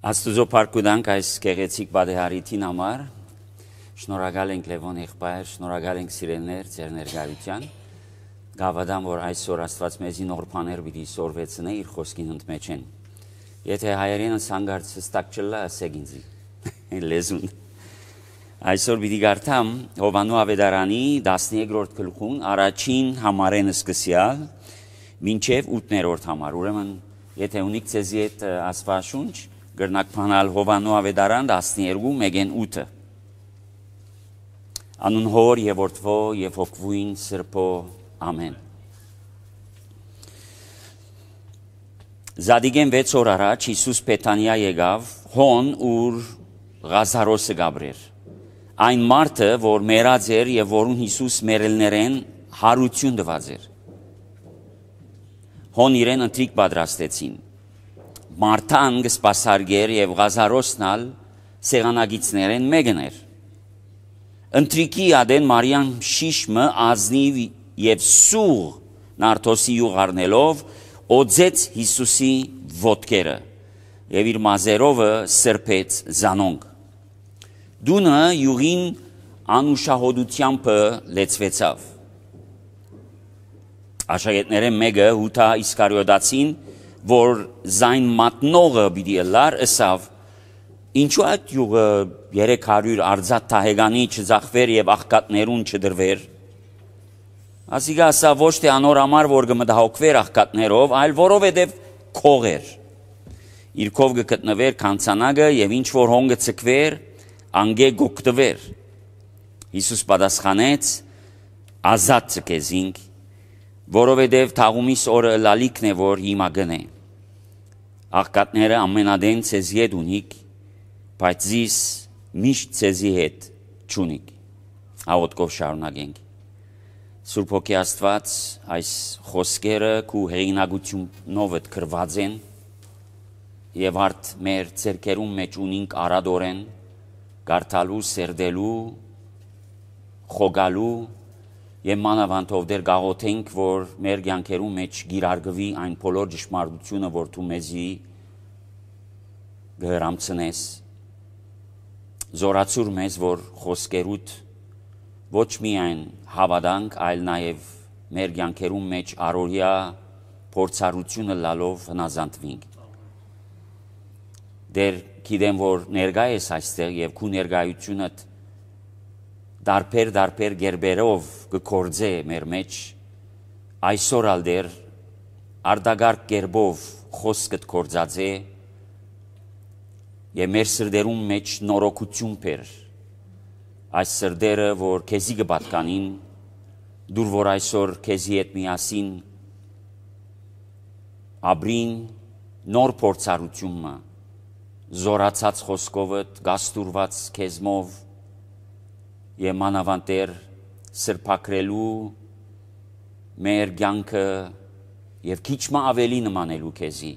Աստուծո փառկուրանք այս գեղեցիկ բադեհարիթին համար։ Շնորհակալ ենք Լևոն եղբայր, շնորհակալ ենք սիրելներ ձեր ներկայության։ Գավադամ, որ այսօր Աստված մեզի նոր բաներ պիտի սորվեցնե իր խոսքին ընդմեջ են։ Եթե հայերենը սանգարց հստակ չլա, ասեք ինձ։ Լեզուն։ Այսօր պիտի գարտամ Հովանու Ավետարանի 13-րդ գլխուն առաջին համարենը սկսյալ, մինչև 8-րդ համար։ Ուրեմն, եթե ունիք ցեզի այդ աստվածաշունչ, գրնակփանալ Հովանու ավետարան 12 մեգեն 8-ը Անուն հոր եւ որդվո եւ հոգվույն սրբո ամեն Զադիգեն 6 օր առաջ Հիսուս Պետանիա եկավ հոն ուր Ղազարոսը Գաբրիել այն մարդը, որ մերած էր եւ որուն Հիսուս մերելներեն հարություն տված էր։ Հոն իրեն ընտրիկ պատրաստեցին մարտան գսպասարգեր եւ Ղազարոսնալ սեղանագիցներեն մեգներ։ Ընտրիկի ադեն Մարիամ Շիշմը ազնիվ եւ սուղ նարտոսի յուղարնելով օձեց Հիսուսի ոտքերը եւ իր մազերովը սրբեց զանոնք։ Դունը յուղին անուշահոդությամբ լեցվեցավ։ Աշակերտները մեկը հուտա իսկարիոդացին որ զայն մատնողը պիտի լար ասավ ինչու այդ յուղը 300 արձատ թահեգանի չզախվեր եւ աղկատներուն չդրվեր ասիգա ասա ոչ թե անոր համար որ գմդահոգվեր աղկատներով այլ որովհետեւ քողեր իր քով գտնվեր կանցանագը եւ ինչ որ հոնգը ցկվեր անգե գոկտվեր Հիսուս պատասխանեց ազատ ցկեզինք որովհետև Թաղումիս օրը լալիկն է, որ հիմա գնե։ Աղքատները ամենադեն ցեզ յետ ունիք, բայց զիս միշտ ցեզի հետ ճունիք։ Աղոթքով շարունակենք։ Սուրբ ոգի Աստված, այս խոսքերը քու հերինակությունով հետ կրված են եւ արդ մեր ցերկերում մեջ ունինք արադորեն գարտալու, սերդելու, խոգալու Եմ մանավանդով դեր գաղոթենք, որ մեր կյանքերում մեջ գիրարգվի այն բոլոր ճշմարտությունը, որ դու մեզի գհրամցնես։ Զորացուր մեզ, որ խոսքերուտ ոչ միայն հավատանք, այլ նաև մեր կյանքերում մեջ առօրյա փորձառությունը լալով հնազանդվենք։ Դեր գիտեմ, որ ներկա ես այստեղ եւ քու ներկայությունդ դարբեր դարբեր գերբերով գործե մեր մեջ այսօր ալդեր արդագար կերբով խոսքդ կործածե եւ մեր սրդերում մեջ նորոգություն բեր այս սրդերը որ քեզի կպատկանին դուր որ այսօր քեզի հետ միասին աբրին նոր փորձառությունը զորացած խոսքովդ գաստուրված քեզմով եւ մանավանդեր սրբակրելու մեր ցանկը եւ քիչմա ավելի նմանելու քեզի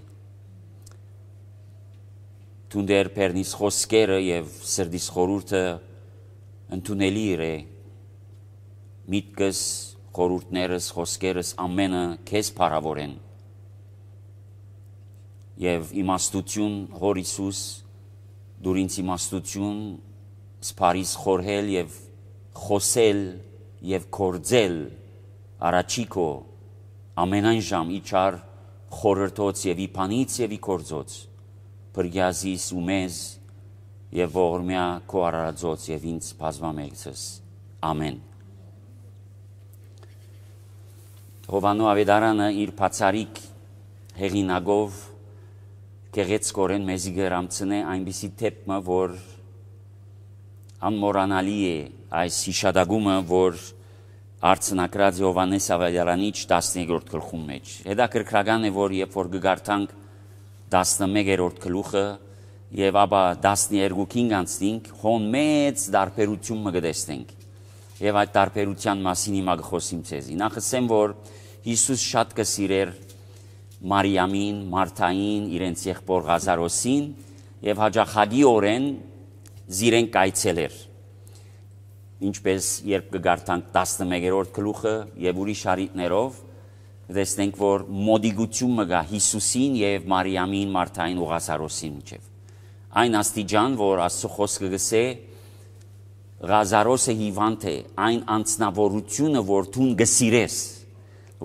Տունդեր Պերնիս խոսքերը եւ սրդիս խորուրդը ընդունելի է միտքս խորուրդներս խոսքերս ամենը քեզ փառավորեն եւ իմաստություն հոր Հիսուս դուր ինձ իմաստություն սփարիս խորհել եւ խոսել եւ կործել արաչիկո ամենայն ժամ իջար խորրտոց եւ իփանից եւ իկործոց բրյազիս ու մեզ եւ ողորմյա քո արարածոց եւ ինձ բազմամեծս ամեն Հովանո ավետարանը իր բացարիք հեղինակով գեղեցկորեն մեզի գրանցնե այնպիսի թեփը որ անմորանալի է այս հիշադակումը, որ արցնակրած Հովանես Ավելարանի 12-րդ գլխում մեջ։ Հետաքրքրական է, որ երբ որ գգարտանք 11-րդ գլուխը եւ ապա 12-ին անցնենք, հոն մեծ դարբերություն մը գտեսնենք։ Եվ այդ տարբերության մասին հիմա գխոսիմ ցեզի։ Նախ ասեմ, որ Հիսուս շատ կսիրեր Մարիամին, Մարթային, իրենց եղբոր Ղազարոսին եւ հաջախագի օրեն զիրեն կայցելեր։ Ինչպես երբ կգարթանք 11-րդ գլուխը եւ ուրիշ արիտներով տեսնենք, որ մոդիգությունը գա Հիսուսին եւ Մարիամին Մարթային Ուղասարոսին միջև։ Այն աստիճան, որ Աստծո խոսքը գսե Ղազարոսը հիվանդ է, այն անznավորությունը, որ դուն գսիրես։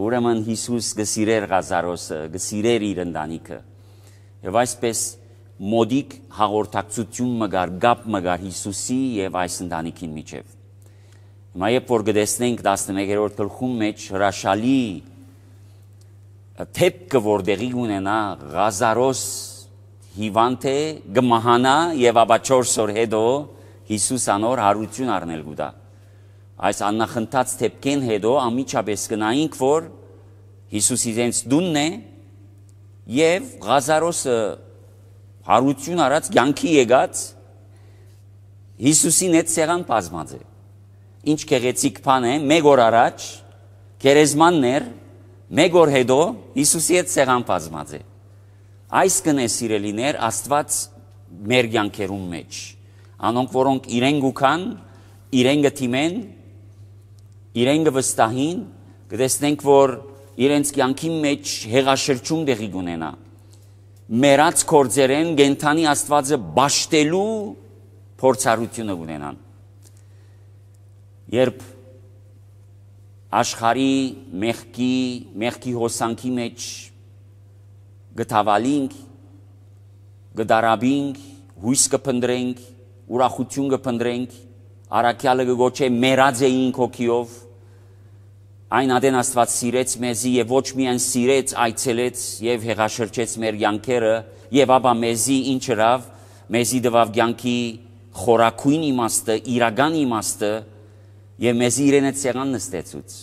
Ուրեմն Հիսուս գսիրեր Ղազարոսը, գսիրեր իր ընտանիքը։ Եվ այսպես մոդիկ հաղորդակցություն մգար, գապ մգար Հիսուսի եւ այս ընտանիքին միջև։ Հիմա երբ որ գտեսնենք 11-րդ գլխում մեջ հրաշալի թեփքը որտեղի ունենա Ղազարոս հիվանդը գմահանա եւ ապա 4 օր հետո Հիսուս անոր հարություն առնել գուտա։ Այս աննախընթաց թեփքեն հետո ամիջապես գնայինք որ Հիսուս իրենց դունն է եւ Ղազարոսը հարություն արած ցանկի եկած Հիսուսին այդ ցեղան բազմած է։ Ինչ գեղեցիկ բան է, մեկ օր առաջ գերեզմաններ, մեկ օր հետո Հիսուսի այդ ցեղան բազմած է։ Այս կնե սիրելիներ Աստված մեր ցանկերուն մեջ։ Անոնք որոնք իրեն գուքան, իրեն գտիմեն, իրեն գվստահին, կտեսնենք որ իրենց ցանկի մեջ հեղաշրջում դեղի գունենա մերած կորձերեն գենթանի աստվածը ճաշտելու փորձառությունը ունենան։ Երբ աշխարի մեղքի, մեղքի հոսանքի մեջ գտավալինք, գդարաբինք, հույս կփնդրենք, ուրախություն կփնդրենք, արաքյալը գոչե մերած էինք հոգիով, Այն ադեն Աստված սիրեց մեզի եւ ոչ միայն սիրեց, այցելեց եւ հեղաշրջեց մեր յանքերը եւ ապա մեզի ինչ հրավ, մեզի դվավ յանքի խորակույն իմաստը, իրական իմաստը եւ մեզի իրենը ցեղան նստեցուց։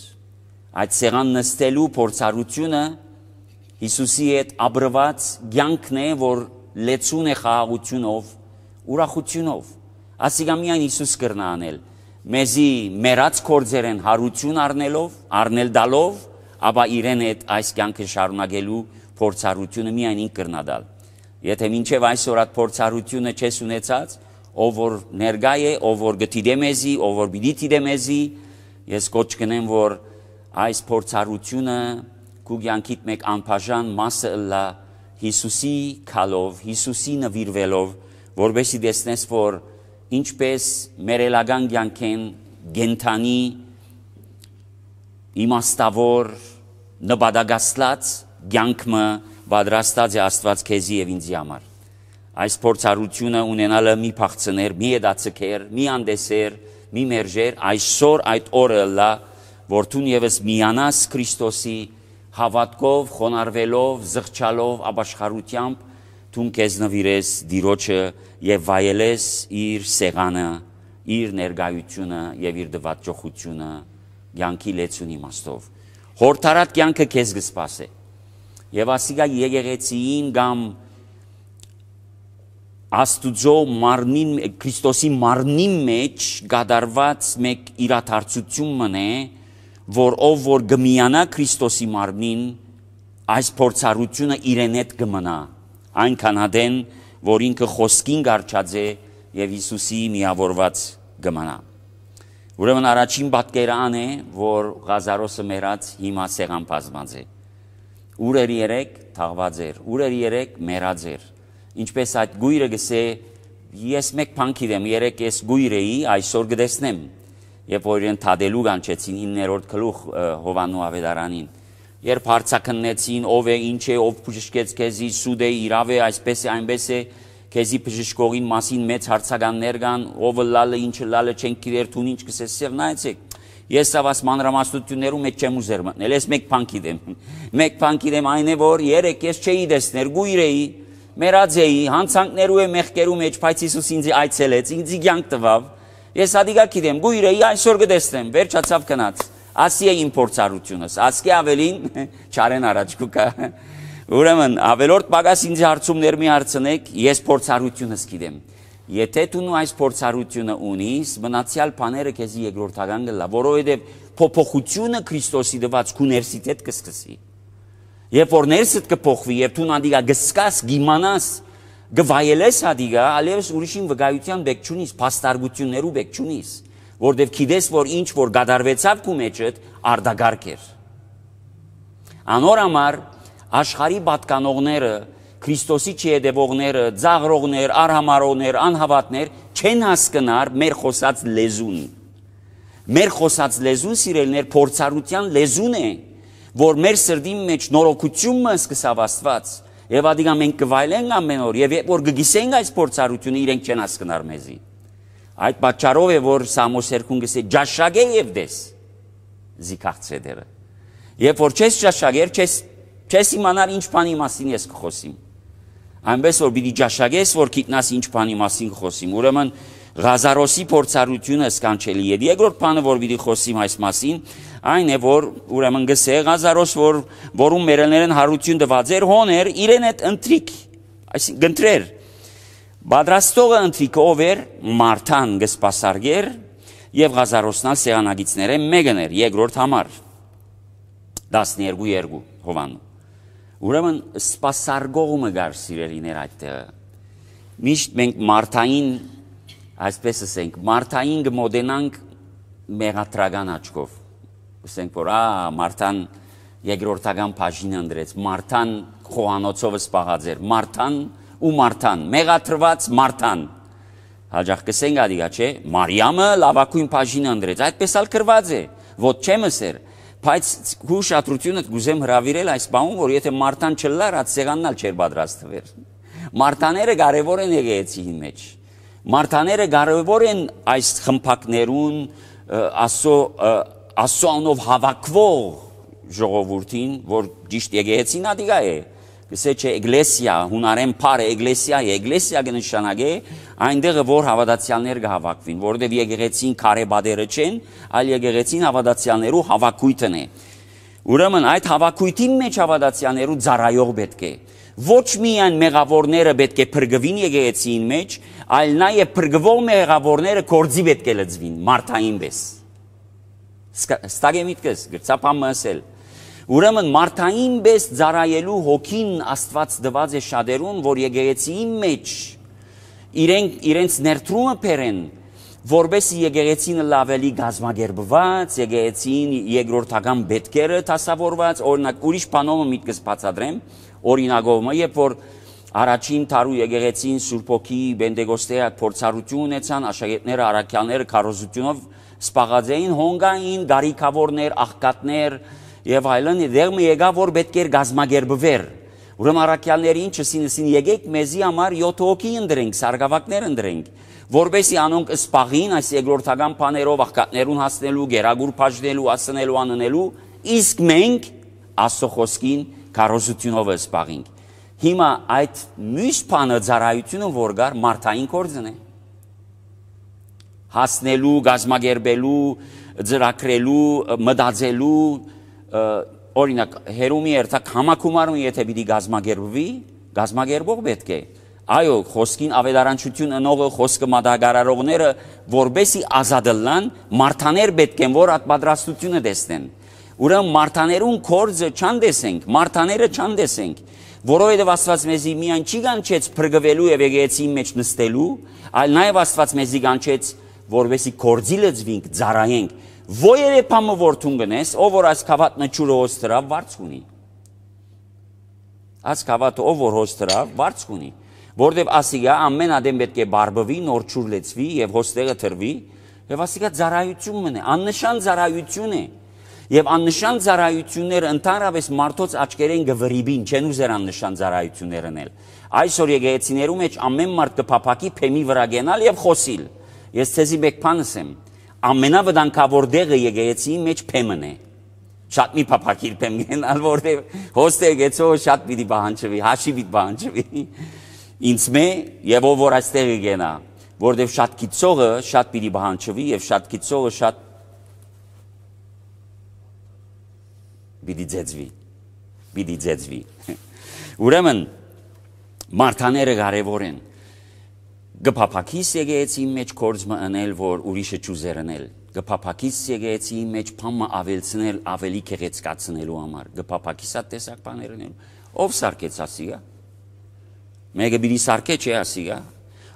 Այդ ցեղան նստելու փորձառությունը Հիսուսի հետ ապրված յանքն է, որ լեցուն է խաղաղությունով, ուրախությունով։ Ասիկա միայն Հիսուս կրնա անել մեզի մեռած կորձերեն հարություն առնելով, առնել դալով, ապա իրեն այդ այս կյանքը շարունակելու փորձառությունը միայն ինքն կրնադալ։ Եթե մինչև այսօր այդ փորձառությունը չես ունեցած, ով որ ներգա է, ով որ գտիդե մեզի, ով որ պիտի դիդե մեզի, ես կոչ կնեմ, որ այս փորձառությունը քու կյանքիդ մեկ անբաժան մասը լա Հիսուսի քալով, Հիսուսի նվիրվելով, որբեսի դեսնես, որ ինչպես մեր ելական կյանքեն գենթանի իմաստավոր նպատակասլաց կյանքը պատրաստած է Աստված քեզի եւ ինձի համար։ Այս փորձառությունը ունենալը մի փախցներ, մի եդացքեր, մի անդեսեր, մի մերժեր, այսօր այդ օրը լա, որթուն եւս միանաս Քրիստոսի հավատքով, խոնարհվելով, զղջալով, ապաշխարությամբ Թուն քեզ նվիրես դիրոջը եւ վայելես իր սեղանը, իր ներգայությունը եւ իր դվաճոխությունը յանքի լեցուն իմաստով։ Հորթարատ կյանքը քեզ կսպասե։ Եվ ասիկա եկեղեցին կամ Աստուծո մարմին Քրիստոսի մարմնի մեջ գադարված մեկ իրաթարցություն մնե, որ ով որ գմիանա Քրիստոսի մարմնին, այս փորձառությունը իրեն հետ կմնա այն կանադեն, որ ինքը խոսքին գարչած է և Իսուսի միավորված գմանա։ Ուրեմն առաջին պատկերան է, որ Ղազարոսը մեռած հիմա սեղան բազմած է։ Ուրեր 3 թաղված էր, ուրեր 3 մեռած էր։ Ինչպես այդ գույրը գսե, ես մեկ փանքիր եմ, երեք ես գույր էի, այսօր գտեսնեմ։ Եվ որ իրեն թադելու գանչեցին 9-րդ գլուխ Հովանու ավետարանին երբ հարցակննեցին ով է, ինչ է, ով բժշկեց քեզի, սուդ է, իրավ է, այսպես է, այնպես է, քեզի բժշկողին մասին մեծ հարցականներ կան, ովը լալը, ինչը լալը չեն գիտեր, ցուն ինչ կսես, սև նայեցեք ես ավաս մանրամասնություններում մեջ չեմ ուզեր մտնել, ես մեկ փանկի դեմ։ Մեկ փանկի դեմ այն է, որ երեք ես չէի դեսներ, գույր էի, մերած էի, հանցանքներու է մեղկերու մեջ, բայց Հիսուս ինձ այցելեց, ինձ գյանք տվավ։ Ես ադիգա գիտեմ, գույր էի, այսօր կդեսնեմ, վերջացավ կնաց։ ASCII իմ փորձառությունս, ASCII ավելին Չարեն Արաչկուկա։ Ուրեմն ավելորդ պակաս ինձ հարցումներ մի հարցնեք, ես փորձառությունս գիտեմ։ Եթե դու նու այս փորձառությունը ունիս, մնացյալ բաները քեզի երկրորդական գլա, որովհետև փոփոխությունը Քրիստոսի դված քու ներսիդ հետ կսկսի։ Երբ որ ներսդ կփոխվի, երբ դու անդիգա գսկաս, գիմանաս, գվայելես ադիգա, ալևս ուրիշին վկայության բեք չունիս, փաստարգություններու բեք չունիս որովհետև քիդես որ ինչ որ գադարվեցավ քու մեջդ արդագարկ էր անոր համար աշխարի պատկանողները Քրիստոսի չհետևողները, ցաղրողներ, արհամարողներ, անհավատներ չեն հասկանար մեր խոսած լեզուն։ Մեր խոսած լեզուն սիրելներ փորձառության լեզուն է, որ մեր սրդի մեջ նորոգությունը սկսավ Աստված։ Եվ ադիգա մենք կվայելենք ամեն օր, եւ երբ որ գգիսենք այս փորձառությունը, իրենք չեն հասկանար մեզի։ Այդ պատճառով է որ Սամոս երկուն գսե ջաշագե եւ դես զիքացե դերը։ Երբ որ չես ջաշագեր, չես չես իմանալ ինչ բանի մասին ես կխոսիմ։ Այնպես որ պիտի ջաշագես, որ գիտնաս ինչ բանի մասին կխոսիմ։ Ուրեմն Ղազարոսի փորձառությունը սկանչելի է։ Երկրորդ բանը, որ պիտի խոսիմ այս մասին, այն է, որ ուրեմն գսե Ղազարոս, որ որում մերելներն հարություն տված էր, հոներ իրեն այդ ընտրիկ, այսինքն գնտրեր Բադրաստողը ընթրիքը ով էր Մարտան գսպասարգեր եւ Ղազարոսնալ սեղանագիցները մեկն էր երկրորդ համար 12-2 Հովան։ Ուրեմն սպասարգողը գար սիրելիներ այդտեղ։ Միշտ մենք Մարտային այսպես ասենք Մարտային գմոդենանք մեղատրական աչքով։ Ասենք որ ա Մարտան երկրորդական բաժին ընդրեց, Մարտան խոհանոցով սպահած էր, Մարտան ու Մարթան, մեղաթրված Մարթան։ Հաջախ կսենք ադիգա, չէ, Մարիամը լավակույն բաժին անդրեց, այդպես ալ կրված է, ոտ չեմ ասեր, բայց հուշադրությունը գուզեմ հրավիրել այս բանում, որ եթե Մարթան չլար, այդ սեղաննալ չեր պատրաստվեր։ Մարթաները կարևոր են եկեցի մեջ։ Մարթաները կարևոր են այս խմփակներուն, ասո ասո անով հավաքվող ժողովուրդին, որ ճիշտ եկեցին ադիգա է։ եգեցին, գսեչե էգլեսիա, հունարեն բարը էգլեսիա է, էգլեսիա կնշանակե այնտեղը որ հավատացյալներ կհավաքվին, որովհետև եկեղեցին քարե բադերը չեն, այլ եկեղեցին հավատացյալներու հավաքույթն է։ Ուրեմն այդ հավաքույթի մեջ հավատացյալներու ծառայող պետք է։ Ոչ միայն մեղավորները պետք է փրկվին եկեղեցին մեջ, այլ նաև փրկվող մեղավորները կորձի պետք է լծվին, մարդային պես։ Ստագե միտքս գրծապամը ասել։ Ստա Ուրեմն մարդային պես ծարայելու հոգին Աստված դված է շադերուն, որ եկեղեցիի մեջ իրենք իրենց ներդրումը բերեն, որբեսի եկեղեցին լավելի գազմագերբված, եկեղեցին երկրորդական բետկերը տասավորված, օրինակ ուրիշ բանով միտքս բացադրեմ, օրինակով, երբ որ Առաջին տարու եկեղեցին Սուրբ Օքի Բենդեգոստեա փորձառություն ունեցան աշակերտները արաքյանները քարոզությունով սպաղած էին հոնգային, գարիկավորներ, աղկատներ, աղկատներ եւ այլն դերմը եկավ որ պետք էր գազմագերբվեր ուրեմն առաքյալները ինչ ասինին եկեք մեզի համար 7 հոգի ընդրենք սարգավակներ ընդրենք որբեսի անոնք սպաղին այս երկրորդական բաներով աղքատներուն հասնելու գերագուր բաժնելու ասնելու աննելու իսկ մենք աստոխոսքին կարոզությունով սպաղինք հիմա այդ մյուս բանը ծարայությունը որ գար մարտային կորձն է հասնելու, գազմագերբելու, ծրակրելու, մտածելու, օրինակ հերումի երթակ համակումարում եթե պիտի գազմագերբվի, գազմագերբող պետք է։ Այո, խոսքին ավելարանչություն ընողը խոսքը մատակարարողները որբեսի ազատելան մարտաներ պետք են որ այդ պատրաստությունը տեսնեն։ Ուրեմն մարտաներուն կորձը չան տեսենք, մարտաները չան տեսենք, որովհետև Աստված մեզի միայն չի գանչեց փրկվելու եւ եկեցի մեջ նստելու, այլ նաեւ Աստված մեզի գանչեց որբեսի կորձի լծվինք, ծարայենք, ոյերե պամը որդուն գնես, ով որ այս կավատնը չուրը ոստրավ, վարձ ունի։ Այս կավատը ով որ ոստրավ, վարձ ունի։ Որդև ասիկա ամեն ադեմ պետք է բարբվի, նոր չուր լեցվի և հոստեղը թրվի, և ասիկա ձարայություն մն է, աննշան ձարայություն է։ Եվ աննշան ծառայությունները ընդհանրապես մարդոց աչքերեն գվրիբին չեն ուզեր աննշան ծառայություններ ընել։ Այսօր եկեղեցիներու մեջ ամեն մարդ կփապակի փեմի վրա գնալ եւ խոսիլ։ Ես ցեզի մեկ բանս եմ ամենավտանգավոր դեղը եկեղեցիի մեջ փեմն է։ Շատ մի փափակիր փեմ գնալ, որտեղ հոստը գեցո շատ պիտի բանջվի, հաշի պիտի բանջվի։ Ինձ մե եւ ով որ այստեղ գնա, որտեղ շատ գիծողը շատ պիտի բանջվի եւ շատ գիծողը շատ պիտի ձեծվի։ Պիտի ձեծվի։ Ուրեմն մարտաները կարևոր են գփափակիս եկեցի մեջ կորձը անել, որ ուրիշը ճուզերնել։ Գփափակիս եկեցի մեջ փամը ավելցնել, ավելի քեղեցկացնելու համար։ Գփափակիսա տեսակ բաներ ունեն։ Ով սարկեց ասիա։ Մեկը բիդի սարկե չէ ասիա։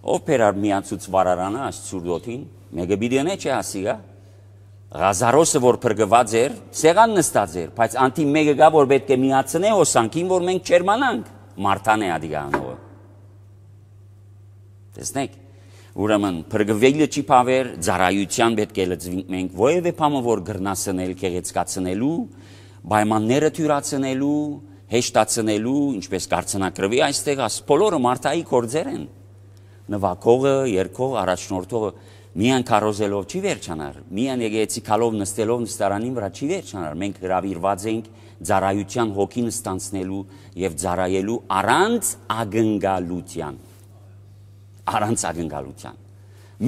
Ով փերար միացուց վարարանա ծուրդոթին, մեկը բիդի անե չէ ասիա։ Ղազարոսը որ բրգված էր, սեղան նստած էր, բայց անտի մեկը գա որ պետք է միացնե հոսանքին, որ մենք չերմանանք։ Մարտան է ադիգանովը։ Տեսնեք, ուրեմն փրկվելը չի փավեր, ծառայության պետք է լծվենք մենք, որևէ փամը որ գրնասնել, կեղեցկացնելու, պայմանները թյուրացնելու, հեշտացնելու, ինչպես կարծնակրվի այստեղ, աս բոլորը մարտայի կորձեր են։ Նվակողը, երկող, առաջնորդողը միան կարոզելով չի վերջանար, միան եկեցիկալով նստելով նստարանին վրա չի վերջանար։ Մենք հրավիրված ենք ծառայության հոգին ստանցնելու եւ ծառայելու առանց ագնկալության առանց ագնկալության։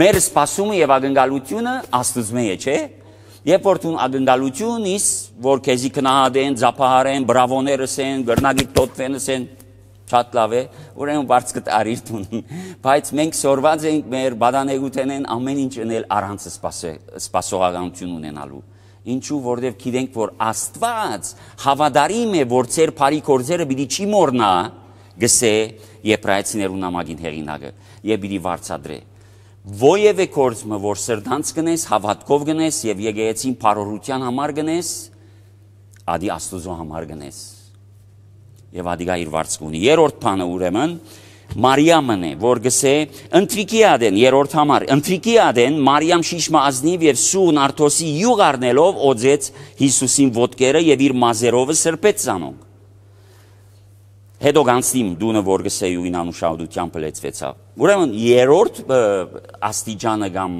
Մեր սпасումը եւ ագնկալությունը աստծմե է, չէ՞։ Երբ որ դու ագնկալություն իս, որ քեզի կնահատեն, զափահարեն, բրավոներս են, գրնագի տոտվենս են, շատ լավ է, ուրեմն բարձ կտարիր դուն։ Բայց մենք սորված ենք մեր բադանեգութենեն ամեն ինչ ունել առանց սпасողականություն ունենալու։ Ինչու որովհետև գիտենք որ Աստված հավատարիմ է որ ծեր բարի գործերը պիտի չի մորնա գսե եբրայեցիներու նամակին հերինակը եւ պիտի վարծադրե ովևէ կորձմը որ սրտանց գնես հավատքով գնես եւ եկեղեցին փարորության համար գնես ադի աստուծո համար գնես եւ ադիգա իր վարձք ունի երրորդ բանը ուրեմն Մարիամն է, որ գսե ընտրիկի ադեն երրորդ համար, ընտրիկի ադեն Մարիամ շիշմա ազնիվ եւ սուն արտոսի յուղ առնելով օձեց Հիսուսին ոտկերը եւ իր մազերովը սրբեց ցանոնք հետո գանցնիմ դունը որ գսեյու ին անուշահոտությամբ լեցվեցա։ Ուրեմն երրորդ աստիճանը կամ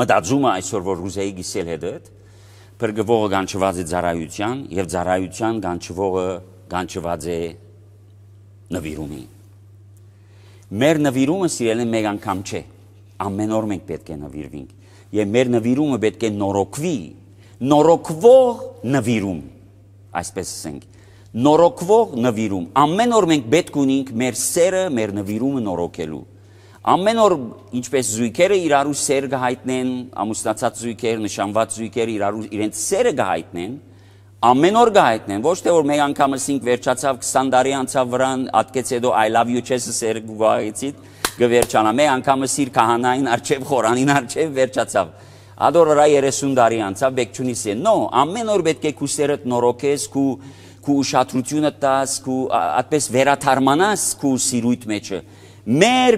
մտածումը այսօր որ ռուզեի գիսել հետ հետ բրգվողը գանչված է ծարայության եւ ծարայության գանչվողը գանչված է նվիրումի։ Մեր նվիրումը սիրել են մեկ անգամ չէ։ Ամեն օր մենք պետք է նվիրվենք եւ մեր նվիրումը պետք է նորոգվի, նորոգվող նվիրում, այսպես ասենք նորոգվող նվիրում։ Ամեն օր մենք պետք ունենք մեր սերը, մեր նվիրումը նորոգելու։ Ամեն օր ինչպես զույգերը իրարու սեր գհայտնեն, ամուսնացած զույգեր, նշանված զույգեր իրարու իրենց սերը գհայտնեն, ամեն օր գհայտնեն, ոչ թե որ մեկ անգամ ասինք վերջացավ 20 տարի անցավ վրան, ատկեց հետո I love you չես սեր գուգայեցիդ, գվերջանա մեկ անգամ սիր քահանային արչև խորանին արչև վերջացավ։ Ադոր վրա 30 տարի անցավ, բեք չունի սեր։ No, ամեն օր պետք է քու սերդ նորոգես, քու քու ուշադրությունը տաս, քու այդպես վերաթարմանաս քու սիրույթ մեջը։ Մեր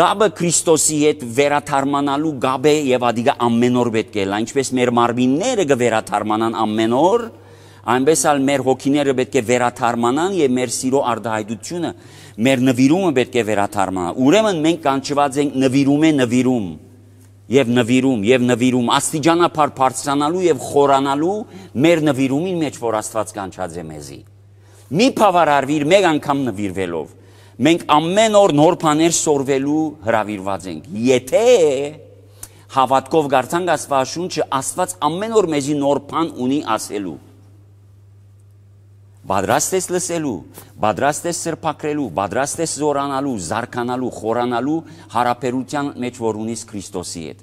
գաբը Քրիստոսի հետ վերաթարմանալու գաբը եւ ադիգա ամեն օր պետք է լա, ինչպես մեր մարմինները կվերաթարմանան ամեն օր, այնպես էլ մեր հոգիները պետք է վերաթարմանան եւ մեր սիրո արդահայտությունը, մեր նվիրումը պետք է վերաթարմանա։ Ուրեմն մենք կանչված ենք նվիրում է նվիրում։ են, նվիրում եւ նվիրում եւ նվիրում աստիճանաբար բարձրանալու եւ խորանալու մեր նվիրումի մեջ որ Աստված կանչած է մեզի։ Մի փավարարվիր մեկ անգամ նվիրվելով։ Մենք ամեն օր նոր բաներ սորվելու հravirված ենք։ Եթե հավատքով գարցանք Աստված շունչը, Աստված ամեն օր մեզի նոր բան ունի ասելու։ Պատրաստ ես լսելու, պատրաստ ես սրբակրելու, պատրաստ ես զորանալու, զարկանալու, խորանալու հարաբերության մեջ, որ ունիս Քրիստոսի հետ։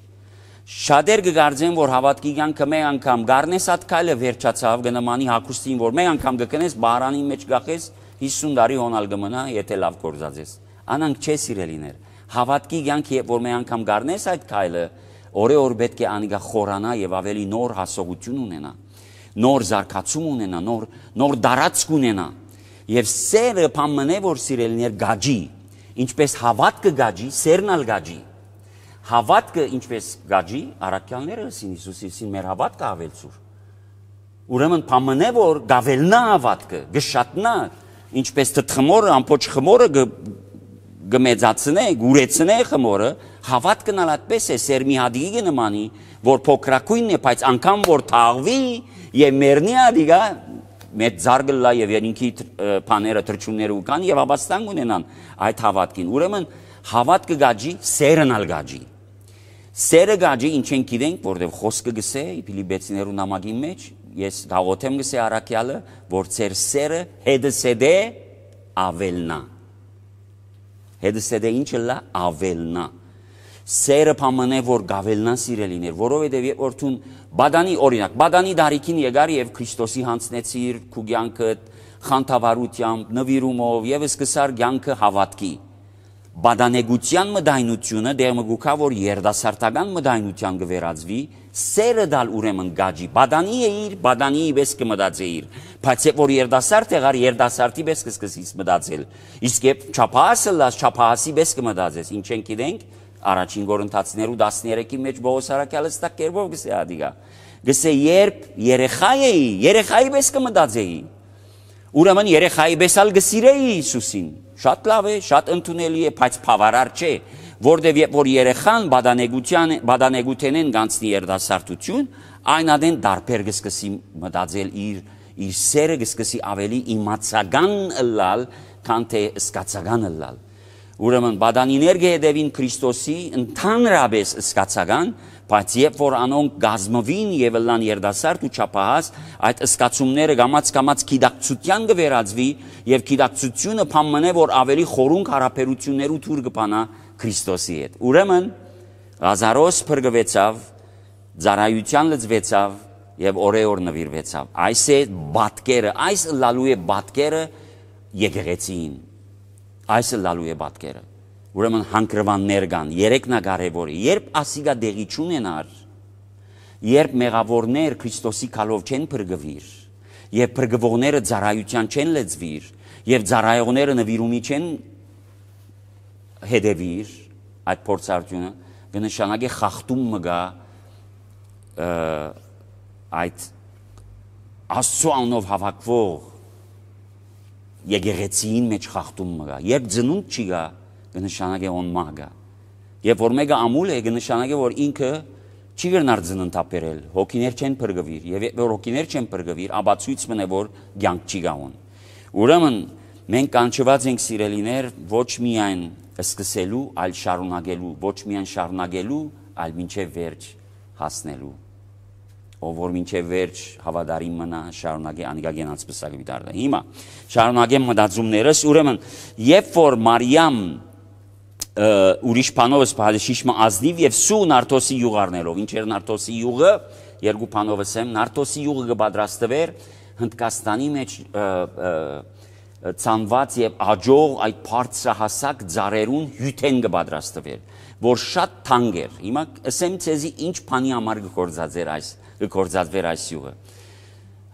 Շատեր կգարձեն, որ հավատքի կյանքը մեկ անգամ գառնես այդ քայլը վերջացավ, կնմանի հակոստին, որ մեկ անգամ կկնես բարանի մեջ գախես 50 տարի հոնալ կմնա, եթե լավ գործած ես։ Անանք չէ սիրելիներ։ Հավատքի կյանքը, որ մեկ անգամ գառնես այդ քայլը, օրե օր պետք է անի գա խորանա եւ ավելի նոր հասողություն ունենա նոր զարգացում ունենա, նոր նոր դարածք ունենա։ Եվ սերը բամնե որ սիրելիներ գաջի, ինչպես հավատքը գաջի, սերն ալ գաջի։ Հավատքը ինչպես գաջի, առաքյալները ասին Հիսուսի, ասին մեր հավատքը ավելցուր։ Ուրեմն բամնե որ գավելնա հավատքը, գշատնա, ինչպես թթխմորը, ամփոչ խմորը գմեծացնե, գուրեցնե խմորը, հավատքն ալ այդպես է սերմի հադիգի նմանի, որ փոքրակույնն է, բայց անգամ որ թաղվի, եւ մեռնի ադիգա մեծ զարգլա եւ ինքի բաները թրջունները ու կան եւ հավաստան ունենան այդ հավատքին ուրեմն հավատքը գաջի սերնալ գաջի սերը գաջի ինչ են գիտենք որովհետեւ խոսքը գսե իփիլիբեցիներու նամակի մեջ ես դաղոթեմ գսե արաքյալը որ ծեր սերը հետսեդե ավելնա հետսեդե ինչը լա ավելնա սերը փամնե որ գավելնան սիրելիներ, որովհետև երբ որթուն բադանի օրինակ, բադանի դարիքին եկար եւ Քրիստոսի հանցնեցիր քու ցանկը խանդավառությամբ, նվիրումով եւ սկսար ցանկը հավատքի։ Բադանեգության մտայնությունը դերմգուքա որ երդասարտական մտայնության կվերածվի, սերը դալ ուրեմն գաջի, բադանի է իր, բադանի իպես կմտածե իր, բայց եթե որ երդասարտ եղար, երդասարտի պես կսկսիս մտածել։ Իսկ եթե չափահասը լաս, չափահասի պես կմտածես, ինչ ենք գիտենք, առաջին գորընթացներու 13-ի մեջ Բողոս Արաքյալը ստա կերպով գսե ադիգա։ հա, Գսե երբ երեխա էի, երեխայի պես կմտածեի։ Ուրեմն երեխայի եսալ գսիրեի Հիսուսին։ Շատ լավ է, շատ ընդունելի է, բայց բավարար չէ, որտեվ երբ որ երեխան բադանեգության բադանեգութենեն գանցնի երդասարտություն, այն ադեն դարբեր գսկսի մտածել իր իր սերը գսկսի ավելի իմացական լալ, քան թե սկացական լալ։ Ուրեմն բադանիներգե հետևին Քրիստոսի ընդհանրապես սկացական, բայց երբ որ անոնք գազմվին եւ լան երդասարտ ու չափահաս այդ սկացումները գամած-գամած կիդակցության կվերածվի եւ կիդակցությունը փամմնե որ ավելի խորունկ հարաբերություններ ու թուր կփանա Քրիստոսի հետ։ Ուրեմն Ղազարոս փրկվեցավ, ծարայության լծվեցավ եւ օրեօր նվիրվեցավ։ Այս է բատկերը, այս լալու է բատկերը եկեղեցին Այս է լալու է պատկերը։ Ուրեմն հանգրվաններ կան, երեքն է կարևորը։ Երբ ասիգա դեղի չունենար, երբ մեղավորներ Քրիստոսի քալով չեն բրգվիր, եւ բրգվողները ծարայության չեն լծվիր, եւ ծարայողները նվիրումի չեն հետևիր, այդ փորձարությունը կնշանակի խախտում մգա այդ աստծո անով հավաքվող եկեղեցիին մեջ խախտում մը երբ ծնունդ չի գա կնշանակե on maga երբ որ մեկը ամուլ է կնշանակե որ ինքը չի գրնար ծննդապերել հոգիներ չեն բրգվիր եւ երբ որ հոգիներ չեն բրգվիր ապա ցույց մնե որ ցանկ չի գաուն ուրեմն մենք կանչված ենք սիրելիներ ոչ միայն սկսելու այլ շարունակելու ոչ միայն շարունակելու այլ ոչ միայն վերջ հասնելու ով որ մինչև վերջ հավատարիմ մնա շարունակի անիկագեն անցպսակ վիտարդը։ Հիմա շարունակեմ մտածումներս, ուրեմն երբ որ Մարիամ ուրիշ փանովս падշիշմը ազնիվ եւ սու նարտոսի յուղ առնելով, ինչ էր նարտոսի յուղը, երկու փանովս եմ, նարտոսի յուղը կպատրաստվեր Հնդկաստանի մեջ ցանված եւ աջող այդ բարձրահասակ ծառերուն հյութեն կպատրաստվեր որ շատ թանկ էր։ Հիմա ասեմ ցեզի ինչ փանի համար գործածեր այս կգործածվեր այս յուղը։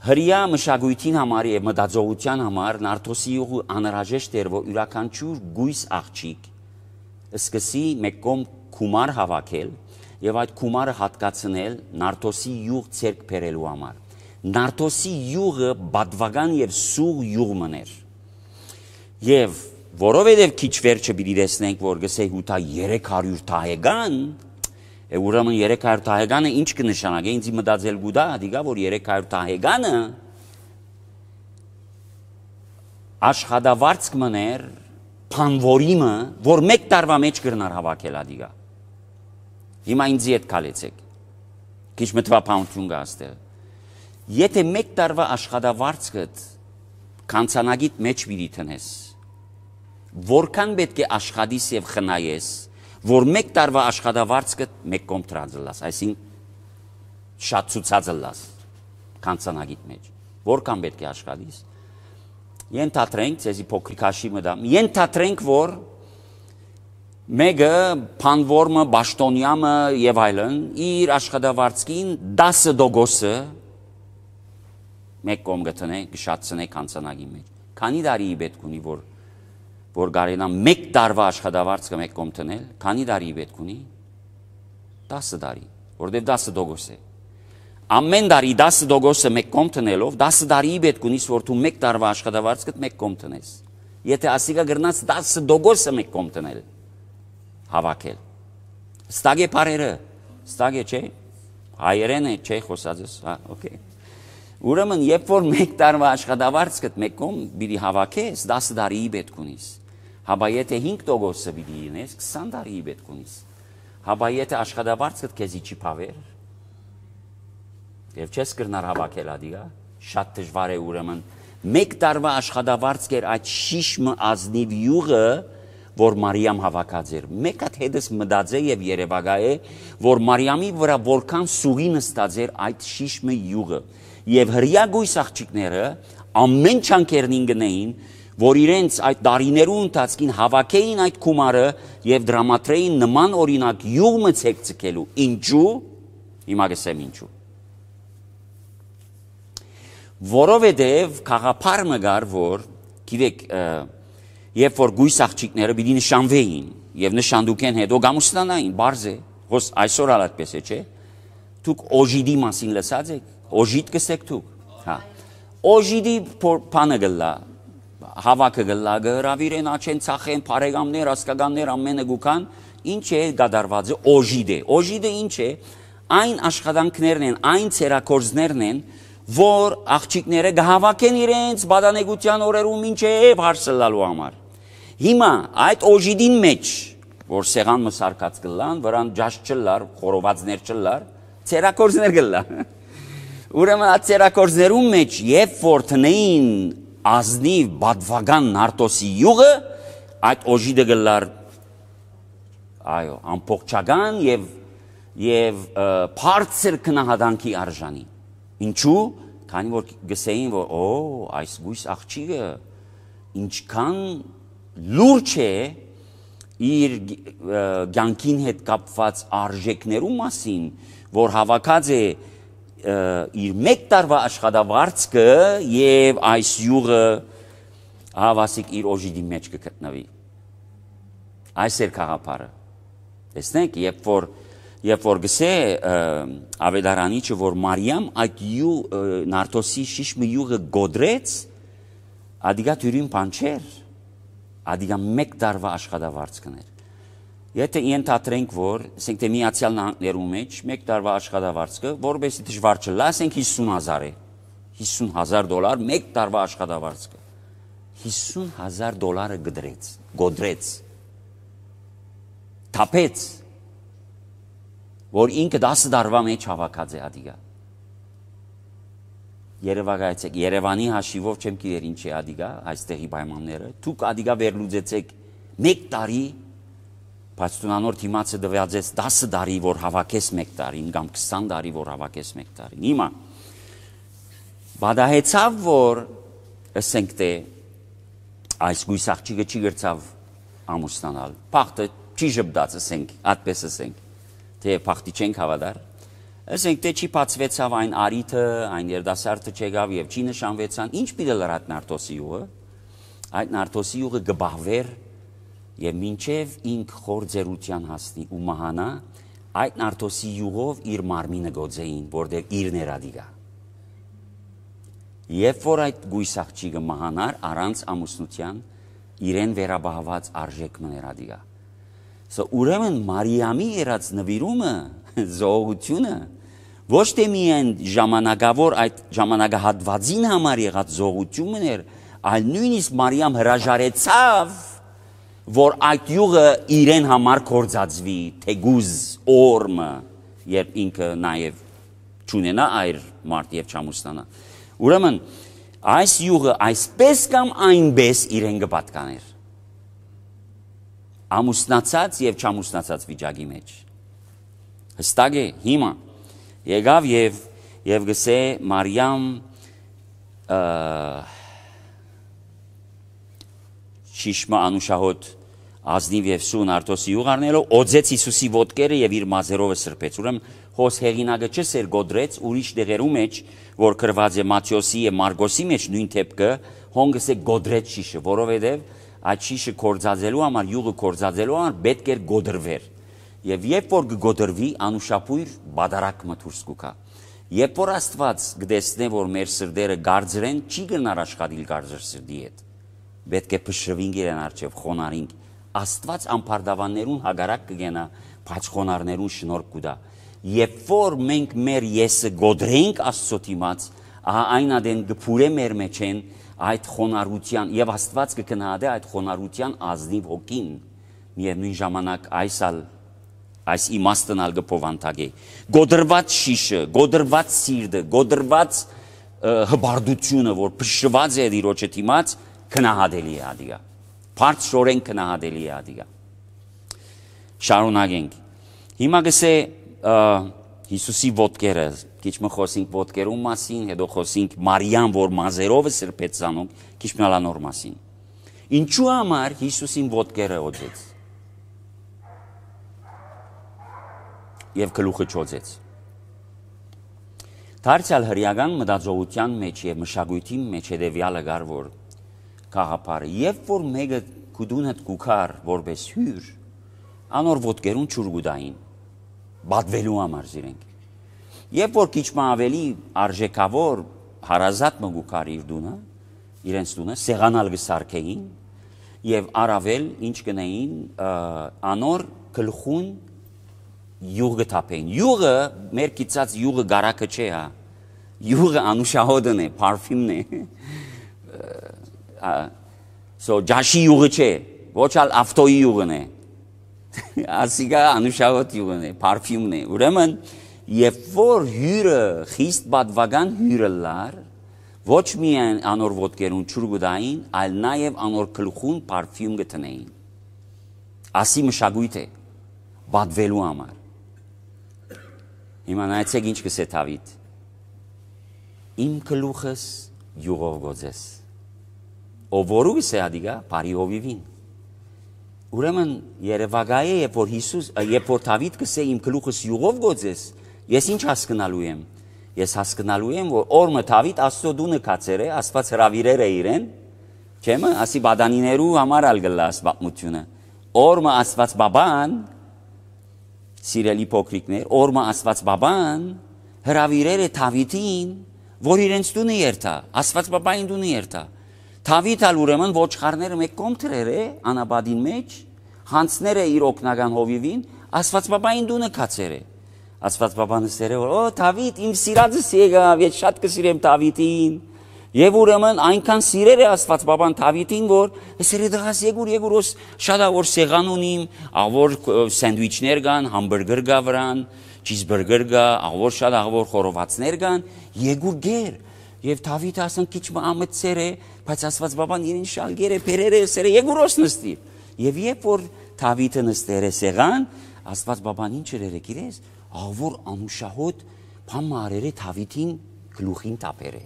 Հրյա մշակույթին համար եւ մտածողության համար նարդոսի յուղը անհրաժեշտ էր, որ յուրաքանչյուր գույս աղջիկ սկսի մեկ կողմ գումար հավաքել եւ այդ գումարը հատկացնել նարդոսի յուղ ցերկ բերելու համար։ Նարդոսի յուղը բադվական եւ սուղ յուղ մներ։ Եվ որովհետև քիչ վերջը պիտի տեսնենք, որ գսե հուտա 300 թահեգան է ուրեմն 300 թահեգանը ինչ կնշանակի ինձ մտածելու դա դիգա որ 300 թահեգանը աշխատավարձք մներ փանվորիմը որ մեկ տարվա մեջ կրնար հավաքել ադիգա հիմա ինձ հետ կալեցեք քիչ մտվապանություն կա աստեղ եթե մեկ տարվա աշխատավարձքդ կանցանագիտ մեջ մի դիտնես որքան պետք է աշխատիս եւ խնայես որ մեկ տարվա աշխատավարձքը մեկ կոմ տրանձը լաս, այսինքն շատ ցուցածը լաս կանցանագիտ մեջ։ Որքան պետք է աշխատես։ Ենթադրենք, ցեզի փոքրիկ հաշիվը դա։ Ենթադրենք, որ մեկը փանվորմը, բաշտոնյամը եւ այլն իր աշխատավարձքին 10%-ը մեկ կոմ գտնեն, կշատցնեն կանցանագի մեջ։ Քանի դարի պետք ունի որ որ կարելան 1 տարվա աշխատավարձը մեկ կողմ տնել, քանի տարի պետք ունի 10 տարի, որովհետև 10% է։ Ամեն տարի 10%-ը մեկ կողմ տնելով 10 տարի պետք ունի սորտու 1 տարվա աշխատավարձը մեկ կողմ տնես։ Եթե ասիկա գրնած 10%-ը մեկ կողմ տնել հավաքել։ Ստագե բարերը, ստագե չէ։ Հայերեն է, չէ խոսածս, հա, օքեյ։ Ուրեմն, երբ որ մեկ տարվա աշխատավարձքդ մեկում բիդի հավաքես, 10 տարի պետք ունիս։ Հաբա եթե 5%-ը բիդի լինես, 20 տարի պետք ունիս։ Հաբա եթե աշխատավարձքդ քեզի չի փավեր, եւ չես կրնար հավաքել ադիգա, շատ դժվար է ուրեմն մեկ տարվա աշխատավարձքեր այդ շիշմը ազնիվ յուղը որ Մարիամ հավաքած էր։ Մեկ հատ հետս մտածե եւ Երևանա է, որ Մարիամի վրա որքան սուղի նստած էր այդ շիշմը յուղը։ յուղ եւ հрья գույս աղջիկները ամեն չանկերնին գնային, որ իրենց այդ դարիներու ընթացքին հավաքեին այդ գումարը եւ դրամատրեին նման օրինակ յուղ մցեք ցկելու։ Ինչու՞։ Հիմա գսեմ ինչու։ Որովհետեւ խաղապար մգար որ գիտեք երբ որ գույս աղջիկները պիտի նշանվեին եւ նշանդուկեն հետո գամուստանային բարձե հոս այսօր ալ այդպես է չէ դուք օժիդի մասին լսած եք օժիտ կսեկտուկ հա օժիդի փանը գլա հավաքը գլա գրավիրեն աչեն ցախեն բարեկամներ ասկագաններ ամենը գուքան ինչ է գադարվածը օժիդ է օժիդը ինչ է այն աշխատանքներն են այն ցերակորձներն են որ աղջիկները գահավակեն իրենց բադանեգության օրերում ինչեև հարցլալու համար հիմա այդ օժիդին մեջ որ սեղան մսարկած գլան, վրան ջաշ չլար, խորովածներ չլար, ցերակորձներ գլա։ Ուրեմն ացերակորձերում մեջ եւ ֆորտնեին ազնիվ բադվագան նարտոսի յուղը այդ օժիդը գլար այո ամբողջական եւ եւ բարձր կնահանքի արժանի ինչու քանի որ գսեին որ օ այս գույս աղջիկը ինչքան լուրջ է իր ցանկին հետ կապված արժեքներու մասին որ հավաքած է և, իր 1 տարվա աշխատավարձքը եւ այս յուղը հավասիկ իր օժիդի մեջ կգտնվի։ Այս էր խաղապարը։ Տեսնեք, երբ որ երբ որ գսե ավելարանիչը որ Մարիամ այդ յու նարտոսի շիշմի յուղը գոդրեց, ադիգա դյուրին փանչեր, ադիգա 1 տարվա աշխատավարձքն էր։ Եթե ենթադրենք, որ ասենք թե միացյալ նահանգներու մեջ 1 տարվա աշխատավարձը որբեսի դժվար չլա, ասենք 50000 է։ 50000 դոլար 1 տարվա աշխատավարձը։ 50000 դոլարը գդրեց, գոդրեց։ Թափեց։ Որ ինքը 10 տարվա մեջ հավաքած է ադիգա։ Երևակայեցեք, Երևանի հաշիվով չեմ գիտեր ինչ է ադիգա, այստեղի պայմանները։ Դուք ադիգա վերլուծեցեք 1 տարի բայց տունանորդ հիմացը դվյաձեց 10 տարի, որ հավաքես 1 տարին կամ 20 տարի, որ հավաքես 1 տարին։ Հիմա բադահեցավ, որ ասենք թե այս գույս աղջիկը չի գրծավ ամուսնանալ։ Փախտը չի ճպդած, ասենք, այդպես ասենք, թե փախտի չենք հավատար։ Ասենք թե չի բացվեցավ այն արիթը, այն երդասարտը չեղավ եւ չի նշանվեցան։ Ինչ պիտի լրատ նարտոսի ուղը։ Այդ նարտոսի ուղը գբահվեր եւ մինչեւ ինք խոր ձերության հասնի ու մահանա այդ նարտոսի յուղով իր մարմինը գոձեին որտեղ իր ներադիգա երբ որ այդ գույս աղջիկը մահանար առանց ամուսնության իրեն վերաբահված արժեք մներադիգա սա ուրեմն մարիամի երած նվիրումը զողությունը ոչ թե միայն ժամանակավոր այդ ժամանակահատվածին համար եղած զողությունն էր այլ նույնիսկ մարիամ հրաժարեցավ որ այդ յուղը իրեն համար կործածվի, թե գուզ օրմը, երբ ինքը նաև չունենա այր մարդ և չամուստանա։ Ուրեմն, այս յուղը այսպես կամ այնպես իրեն գպատկաներ, ամուսնացած և չամուսնացած վիճագի մեջ։ Հստակ է, հիմա, եգավ և, և գսե Մարյամ շիշմա անուշահոտ ազնիվ եւ սուն արտոսի ուղարնելով օձեց Հիսուսի ոտքերը եւ իր մազերովը սրբեց։ Ուրեմն հոս հեղինակը չսեր գոդրեց ուրիշ դեղերու մեջ, որ կրված է Մատթեոսի եւ Մարգոսի մեջ նույն թեփքը, հոնգս է գոդրեց շիշը, որովհետեւ այդ շիշը կորցածելու համար, յուղը կորցածելու համար պետք էր գոդրվեր։ Եվ երբ որ գոդրվի, անուշապույր բադարակ մթուրս կուքա։ Երբ որ Աստված գտեսնե, որ մեր սրդերը գարձրեն, չի գնար աշխատիլ գարձր սրդի հետ։ Պետք է փշրվինք իրեն արջև, խոնարինք Աստված ամբարդավաններուն հագարակ կգենա, բաճխոնարներուն շնորհք կուտա։ Երբ որ մենք մեր եսը գոդրենք Աստծո դիմաց, ահա այն ադեն գփուրե մեր մեջ են այդ խոնարհության եւ Աստված կգնահատի այդ խոնարհության ազնիվ հոգին։ Միևնույն ժամանակ այսալ այս իմաստնալ գփովանտագի։ Գոդրված շիշը, գոդրված սիրտը, գոդրված հբարդությունը, որ փշված է իր ոչը դիմաց, քնահատելի է ադիա բարձրորեն քնահատելի է ադիգա։ Շարունակենք։ Հիմա գսե Հիսուսի ոտքերը, քիչ մը խոսենք ոտքերու մասին, հետո խոսենք Մարիան, որ մազերով է սրբեց ցանոք, քիչ մնալանոր մասին։ Ինչու համար Հիսուսին ոտքերը օծեց։ Եվ գլուխը ճոծեց։ Դարձյալ հրյական մտածողության մեջ եւ մշակույթի մեջ հետեւյալը գար որ կաղապարը, եվ որ մեկը կուդուն հետ կուկար որպես հյուր, անոր ոտկերուն չուրգուդային, բատվելու համար զիրենք։ Եվ որ կիչմա ավելի արժեկավոր հարազատ մգուկար իր դունը, իրենց դունը, սեղանալ գսարքեին, և առավել ինչ գնեին անոր կլխուն յուղ գտապեին։ Յուղը, մեր կիցած յուղը գարակը չէ հա, յուղը անուշահոդն է, պարվիմն է, so ջաշի յուղը չէ, ոչ ալ ավտոյի յուղն է։ Ասիկա անուշավոտ յուղն է, parfum-ն է։ Ուրեմն, երբ որ հյուրը խիստ բադվական հյուրը լար, ոչ միայն անոր ոդկերուն ճուրգուդային, այլ նաև անոր գլխուն parfum գտնեին։ Ասի մշակույթ է բադվելու համար։ Հիմա նայեցեք ինչ կսե Դավիթ։ Իմ գլուխս յուղով գոձես։ O voruse, adică pariovivin. Ուրեմն Երևանայե, երբ որ Հիսուս, երբ որ Դավիթ կսե իմ գլուխս յուղով գոծես, ես ինչ հասկանալու եմ։ Ես հասկանալու եմ, որ օրը Դավիթ Աստծո դունը կացեր է, Աստված հravirեր է իրեն։ Չեմը, ասի բադանիներու համար ալ գլաս բապմությունը։ Օրը Աստված բաբան սիրելի փոքրիկներ, օրը Աստված բաբան հravirեր է Դավիթին, որ իրենց դունը երթա, Աստված բաբային դունը երթա։ Դավիթալ ուրեմն ոչխարները մեկ կողմ դրեր է անաբադին մեջ, հանցները իր օկնական հովիվին, Աստված Բաբային դու նկացեր է։ Աստված Բաբանը սերը, օ Դավիթ, իմ սիրածս եկավ, ես շատ կսիրեմ Դավիթին։ Եվ ուրեմն այնքան սիրեր է Աստված Բաբան Դավիթին, որ սերը դղաս եգուր եգուր ոս շատ որ սեղան ունիմ, ավոր սենդվիչներ կան, համբուրգեր կա վրան, չիզբուրգեր կա, ավոր շատ ավոր խորովածներ կան, եգուր գեր Եվ Դավիթը ասան քիչ ամծեր է, բայց ասված բաբան իրեն շալգեր է, բերեր է, սերը եգուրոս նստի։ Եվ երբ որ Դավիթը նստեր է սեղան, ասված բաբան ինչ էր երեք իրես, ավոր անուշահոտ բամարերը Դավիթին գլուխին տապերը։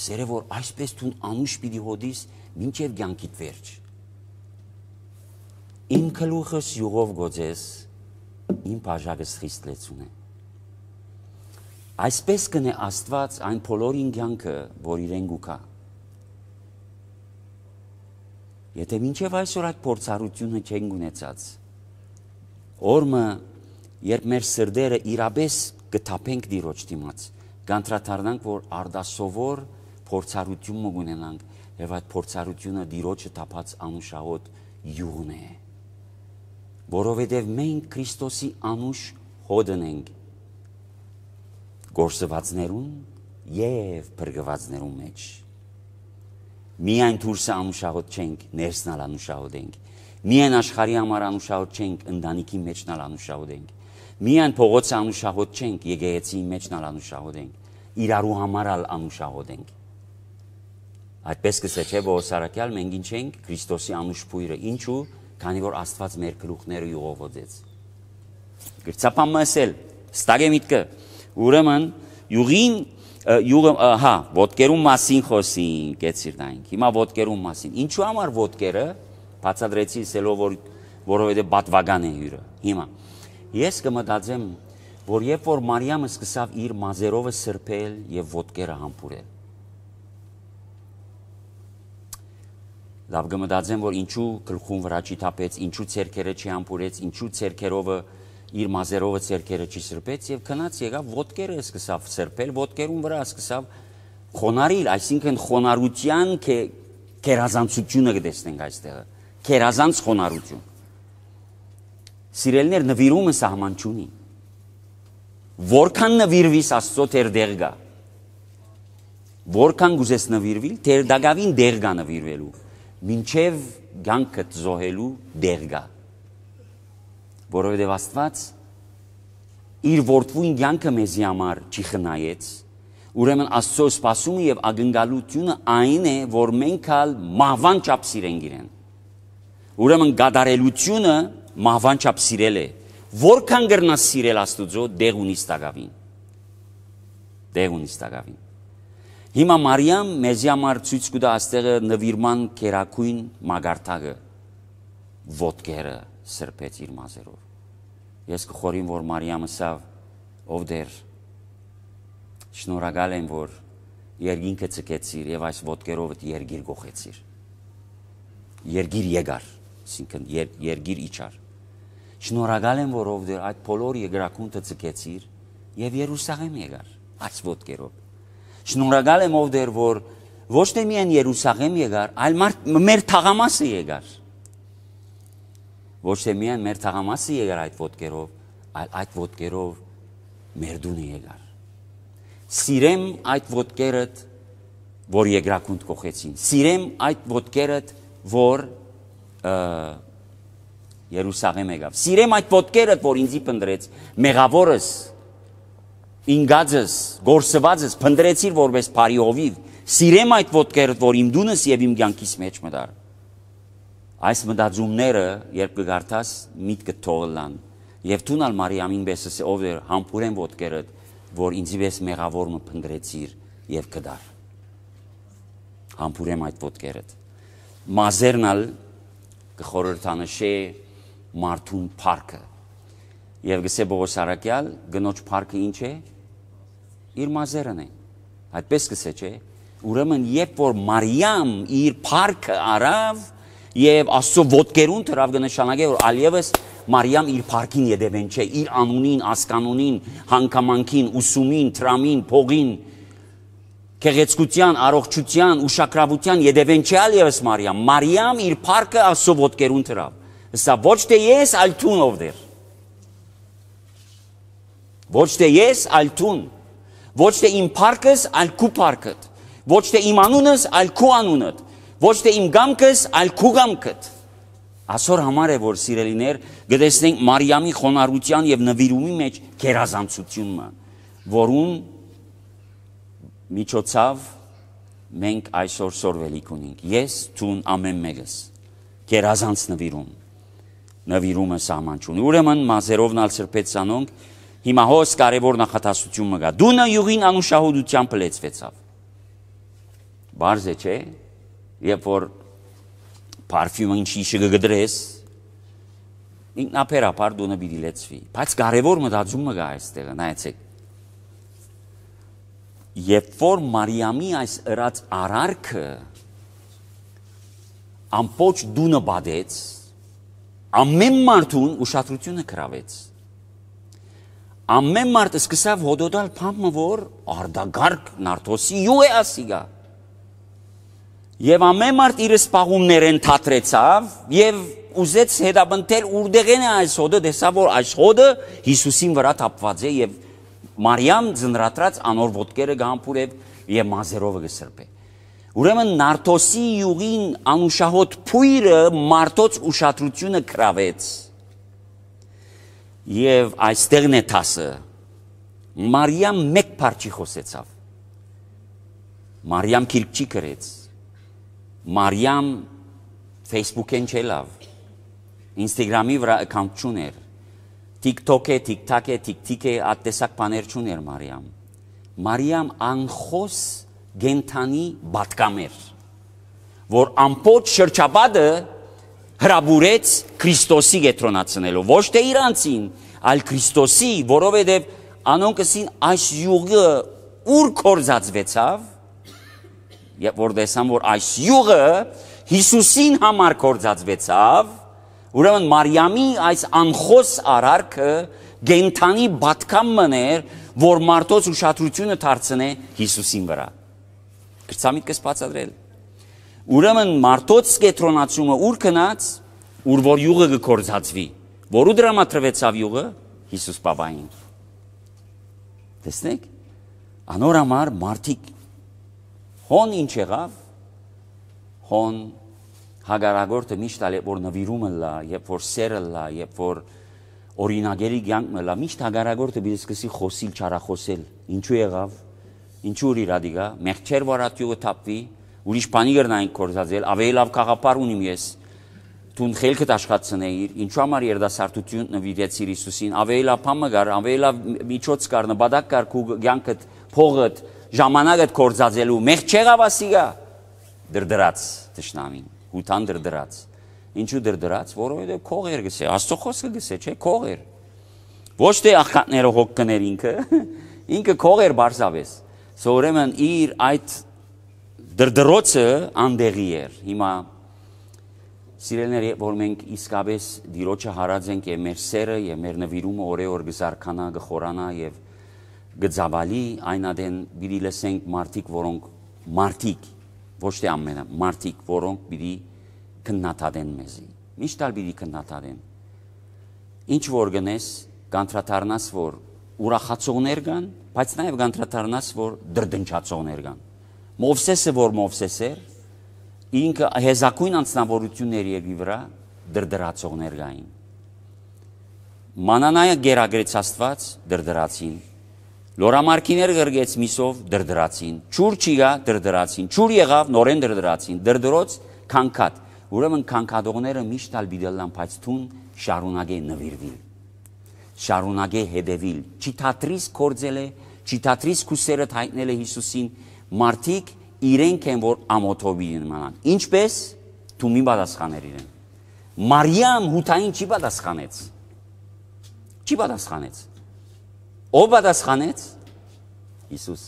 Սերը որ այսպես տուն անուշ պիտի հոդիս մինչև ցանկիդ վերջ։ Իմ գլուխս յուղով գոծես, իմ բաժակս խիստ լեցուն է։ Այսպես կնե Աստված այն բոլորին կյանքը, որ իրեն գուքա։ Եթե մինչև այսօր այդ փորձառությունը չեն ունեցած, օրը երբ մեր սրդերը իրապես կթափենք դիրոջ դիմաց, կանտրատարնանք, որ արդասովոր փորձառություն մգունենանք եւ այդ փորձառությունը դիրոջը թափած անուշահոտ յուղն է։ Որովհետեւ մենք Քրիստոսի անուշ հոդն ենք գործվածներուն եւ բրգվածներուն մեջ միայն դուրսը անուշահոտ չենք ներսնալ անուշահոտ ենք միայն աշխարհի համար անուշահոտ չենք ընտանիքի մեջնալ անուշահոտ ենք միայն փողոցը անուշահոտ չենք եկեղեցի մեջնալ անուշահոտ ենք իրարու համարալ անուշահոտ ենք Այդպես կսե չէ որ սարակյալ մենք ինչ ենք Քրիստոսի անուշ փույրը ինչու քանի որ Աստված մեր գլուխները յուղովոծեց Գրծապամը ասել ստագե միտքը Ուրեմն յուղին յուղը հա, ոդկերու մասին խոսին, գեցիրդայինք։ Հիմա ոդկերու մասին։ Ինչու համար ոդկերը բացադրեցի սելով որ որովհետև բատվական է հյուրը։ Հիմա ես կմտածեմ, որ երբ որ Մարիամը սկսավ իր մազերովը սրբել եւ ոդկերը համբուրել, լավ գմտածեմ, որ ինչու գլխուն վրա չի թափեց, ինչու ցերքերը չի համբուրեց, ինչու ցերքերովը չի իր մազերովը ցերկերը չի սրբեց եւ քնած եղավ ոդկերը սկսավ սրբել, ոդկերուն վրա սկսավ խոնարիլ, այսինքն խոնարության կե կերազանցությունը կտեսնենք այստեղ։ Կերազանց խոնարություն։ Սիրելներ նվիրումը սահման չունի։ Որքան նվիրվիս Աստծո Տեր դեղ գա։ Որքան գուզես նվիրվիլ, Տեր դագավին դեղ գա նվիրվելու։ Մինչև ցանկը զոհելու դեղ գա որովհետև Աստված իր որդվույն յանքը մեզի համար չի խնայեց։ Ուրեմն Աստծո սпасումը եւ ագնկալությունը այն է, որ մենք հալ մահվան չափ սիրենք իրեն։ Ուրեմն գադարելությունը մահվան չափ սիրել է։ Որքան գրնաս սիրել Աստուծո դեղ ունի ստագավին։ Դեղ ունի ստագավին։ Հիմա Մարիամ մեզի համար ցույց կտա աստեղը նվիրման կերակույն մագարտակը ոդկերը սրբեց իր մազերով։ Ես կխորին, որ Մարիամը սավ, ով դեր, շնորհակալ եմ, որ երգինքը ցկեցիր եւ այս ոդկերով այդ երգիր գողեցիր։ Երգիր եկար, այսինքն եր, երգիր իջար։ Շնորհակալ եմ, որ ով դեր այդ բոլոր եգրակունտը ցկեցիր եւ Երուսաղեմ եկար այս ոդկերով։ Շնորհակալ եմ, ով դեր որ ոչ թե միայն Երուսաղեմ եկար, այլ մեր թաղամասը եկար ոչ թե միայն մեր թաղամասը եկար այդ ոդկերով, այլ այդ ոդկերով մեր դունը եկար։ Սիրեմ այդ ոդկերդ, որ եգրակունդ կողեցին։ Սիրեմ այդ ոդկերդ, որ Երուսաղեմ եկավ։ Սիրեմ այդ ոդկերդ, որ ինձի փնդրեց, մեղավորս, ինգածս, գործվածս փնդրեցիր որպես բարի հովիվ։ Սիրեմ այդ ոդկերդ, որ իմ դունս եւ իմ ցանկիս մեջ մտար։ Այս մտածումները, երբ կգարտաս, միտքը թողլան։ Եվ տունալ Մարիամին բեսս ով էր համբուրեն ոտքերդ, որ ինձ վես մեղավոր մը փնդրեցիր եւ կդար։ Համբուրեմ այդ ոտքերդ։ Մազերնալ կխորհրդանշե մարդուն парքը։ Եվ գսե Բողոս Արաքյալ, գնոջ парքը ինչ է։ Իր մազերն է։ Այդպես գսե, չէ՞։ Ուրեմն, երբ որ Մարիամ իր парքը արավ, եւ Աստծո ոդկերուն դրավ կնշանակե որ ալիևս Մարիամ իր парքին յետևեն չէ, իր անունին, ասկանունին, հանգամանքին, ուսումին, տրամին, փողին, քեղեցկության, առողջության, ուշակրավության յետևեն չէ ալիևս Մարիամ։ Մարիամ իր парքը Աստծո ոդկերուն դրավ։ Հսա ոչ թե ես, այլ ցուն ով դեր։ Ոչ թե ես, այլ ցուն։ Ոչ թե իմ парքս, այլ քու парքդ։ Ոչ թե իմ անունս, այլ քու անունդ ոչ թե իմ գամքս, այլ քու գամքդ։ Այսօր համար է որ սիրելիներ գտեսնենք Մարիամի խոնարհության եւ նվիրումի մեջ գերազանցությունը, որուն միջոցով մենք այսօր սորվելիք ունենք։ Ես ցուն ամեն մեկս գերազանց նվիրում։ Նվիրումը սահմանչունի։ Ուրեմն մազերովն ալ սրբեց անոնք հիմա հոս կարևոր նախատասությունը գա։ Դունը յուղին անուշահոդությամբ լեցվեցավ։ Բարձե չէ, երբ որ պարֆյում ինչի շգը գդրես, ինքնապերապար դունը բիդի լեցվի։ Բայց կարևոր մտածումը գա այստեղը, նայեցեք։ Երբ որ Մարիամի այս ըրած արարքը ամբողջ դունը բադեց, ամեն մարդուն ուշադրությունը գրավեց։ Ամեն մարդը սկսավ հոդոդալ փամը, որ արդագարկ նարդոսի յուե ասիգա։ Եվ ամեն մարդ իր սպաղումներ ընդհատրեցավ եւ ուզեց հետապնդել ուրդեղեն է այս հոդը, դեսա որ այս հոդը Հիսուսին վրա թափված է եւ Մարիամ ձնրատրած անոր ոտքերը գամփուրև եւ մազերովը գսրբե։ Ուրեմն Նարտոսի յուղին անուշահոտ փույրը մարդոց ուշադրությունը կրավեց։ Եվ այստեղն է տասը։ Մարիամ մեկ բառ չի խոսեցավ։ Մարիամ քիրք չի գրեց Մարիամ Facebook-են չելավ։ Instagram-ի վրա account չուներ։ TikTok-է, TikTok-է, TikTok-է ատեսակ բաներ չուներ Մարիամ։ Մարիամ անխոս գենթանի բատկամեր, որ ամբողջ շրջապատը հրաբուրեց Քրիստոսի գետրոնացնելով, ոչ թե իրանցին, այլ Քրիստոսի, որովհետև անոնքսին այս յուղը ուր կորզածվեցավ, Երբ որ տեսան, դե որ այս յուղը Հիսուսին համար կործածվեցավ, ուրեմն Մարիամի այս անխոս արարքը գենթանի բատկամն էր, որ մարդոց ուշադրությունը դարձնե Հիսուսին վրա։ Գրծամիտ կսպասադրել։ Ուրեմն մարդոց կետրոնացումը ուր կնաց, ուր որ յուղը կկործածվի, որու դրամատրվեցավ յուղը Հիսուս Պապային։ Տեսնեք, անոր համար մարդիկ Հոն ինչ եղավ։ Հոն հագարագորտը միշտ ալե որ նվիրումը լա, երբ որ սերը լա, երբ որ օրինագերի ցանկը լա, միշտ հագարագորտը բիզ սկսի խոսիլ, չարախոսել։ Ինչու եղավ։ Ինչու իր ադիգա, մեղքեր վարատյուը տապվի, ուրիշ բանի գրնային կորզածել, ավելի լավ խաղապար ունիմ ես։ Տուն խելքդ աշխատցնեիր, ինչու համար երդասարտություն նվիրեցիր Հիսուսին, ավելի լավ փամը գար, ավելի լավ միջոց կար, նպատակ կար քու ցանկդ, փողդ, ժամանակը կորցածելու մեղ չեղավ ասիգա դրդրած ճշնամին հութան դրդրած ինչու դրդրած որովհետև քողեր գսե աստծո խոսքը գսե չէ քողեր ոչ թե աղքատները հոգ կներ ինքը ինքը քողեր բարձավես սա ուրեմն իր այդ դրդրոցը անդեղի էր հիմա Սիրելներ, որ մենք իսկապես դիրոջը հարած ենք եւ մեր սերը եւ մեր նվիրումը օրեօր գզարքանա, գխորանա եւ և գծավալի, այնադեն բիրի լսենք մարդիկ, որոնք մարդիկ, ոչ թե ամենը, մարդիկ, որոնք բիրի կննատադեն մեզի։ Միշտ ալ բիրի կննատադեն։ Ինչ որ գնես, կանտրատարնաս, որ ուրախացողներ կան, բայց նաև կանտրատարնաս, որ դրդնչացողներ կան։ Մովսեսը, որ Մովսես էր, ինքը հեզակույն անձնավորությունների երկի վրա դրդրացողներ կային։ Մանանայը գերագրեց Աստված դրդրացին Լորամարկիներ գրգեց միսով դրդրացին, ճուր չիգա դրդրացին, ճուր եղավ նորեն դրդրացին, դրդրոց քանքատ։ Ուրեմն քանքատողները միշտ ալ բիդելան փայծուն շարունագե նվիրվին։ Շարունագե հետևիլ։ Չիտատրիս կորձել է, չիտատրիս քուսերը հայտնել է Հիսուսին, մարդիկ իրենք են որ ամոթովի իմանան։ Ինչպես դու մի պատասխաներ իրեն։ Մարիամ հութային չի պատասխանեց։ Չի պատասխանեց Ո՞վ պատասխանեց։ Հիսուս։